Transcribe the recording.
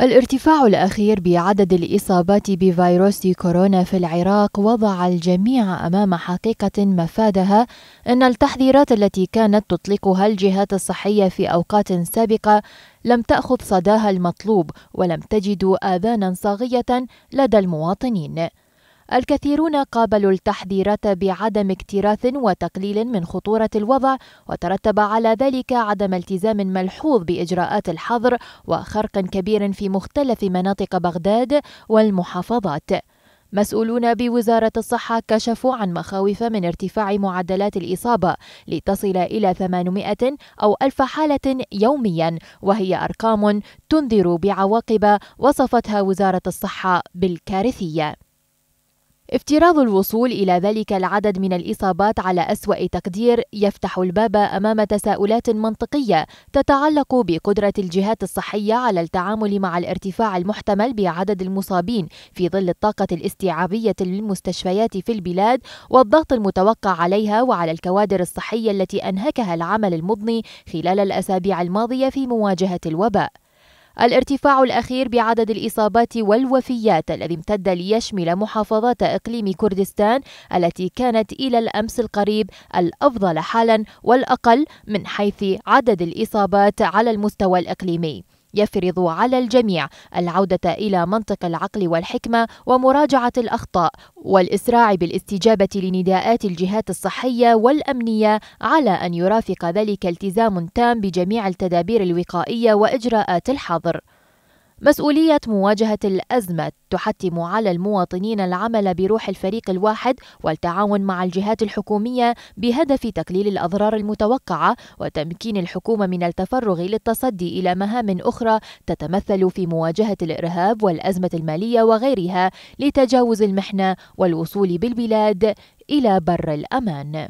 الارتفاع الأخير بعدد الإصابات بفيروس كورونا في العراق وضع الجميع أمام حقيقة مفادها أن التحذيرات التي كانت تطلقها الجهات الصحية في أوقات سابقة لم تأخذ صداها المطلوب ولم تجد آذانا صاغية لدى المواطنين. الكثيرون قابلوا التحذيرات بعدم اكتراث وتقليل من خطورة الوضع وترتب على ذلك عدم التزام ملحوظ بإجراءات الحظر وخرق كبير في مختلف مناطق بغداد والمحافظات مسؤولون بوزارة الصحة كشفوا عن مخاوف من ارتفاع معدلات الإصابة لتصل إلى 800 أو 1000 حالة يوميا وهي أرقام تنذر بعواقب وصفتها وزارة الصحة بالكارثية افتراض الوصول إلى ذلك العدد من الإصابات على أسوأ تقدير يفتح الباب أمام تساؤلات منطقية تتعلق بقدرة الجهات الصحية على التعامل مع الارتفاع المحتمل بعدد المصابين في ظل الطاقة الاستيعابية للمستشفيات في البلاد والضغط المتوقع عليها وعلى الكوادر الصحية التي أنهكها العمل المضني خلال الأسابيع الماضية في مواجهة الوباء. الارتفاع الأخير بعدد الإصابات والوفيات الذي امتد ليشمل محافظات إقليم كردستان التي كانت إلى الأمس القريب الأفضل حالا والأقل من حيث عدد الإصابات على المستوى الإقليمي يفرض على الجميع العودة إلى منطق العقل والحكمة ومراجعة الأخطاء والإسراع بالاستجابة لنداءات الجهات الصحية والأمنية على أن يرافق ذلك التزام تام بجميع التدابير الوقائية وإجراءات الحظر مسؤولية مواجهة الأزمة تحتم على المواطنين العمل بروح الفريق الواحد والتعاون مع الجهات الحكومية بهدف تقليل الأضرار المتوقعة وتمكين الحكومة من التفرغ للتصدي إلى مهام أخرى تتمثل في مواجهة الإرهاب والأزمة المالية وغيرها لتجاوز المحنة والوصول بالبلاد إلى بر الأمان